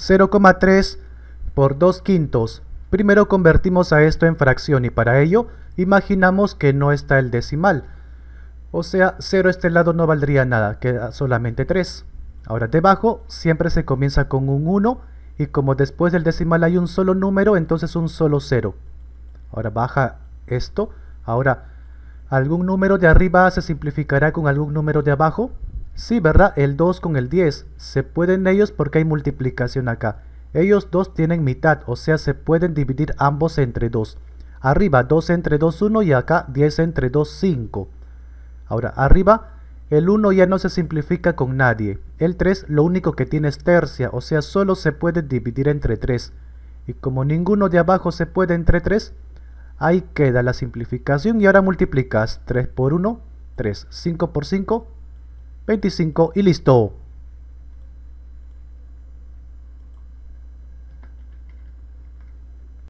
0,3 por 2 quintos. Primero convertimos a esto en fracción y para ello imaginamos que no está el decimal. O sea, 0 este lado no valdría nada, queda solamente 3. Ahora debajo siempre se comienza con un 1 y como después del decimal hay un solo número, entonces un solo 0. Ahora baja esto. Ahora, algún número de arriba se simplificará con algún número de abajo. Sí, ¿verdad? El 2 con el 10. Se pueden ellos porque hay multiplicación acá. Ellos dos tienen mitad, o sea, se pueden dividir ambos entre 2. Arriba 2 entre 2, 1 y acá 10 entre 2, 5. Ahora, arriba el 1 ya no se simplifica con nadie. El 3 lo único que tiene es tercia, o sea, solo se puede dividir entre 3. Y como ninguno de abajo se puede entre 3, ahí queda la simplificación y ahora multiplicas 3 por 1, 3, 5 por 5, 25 y listo.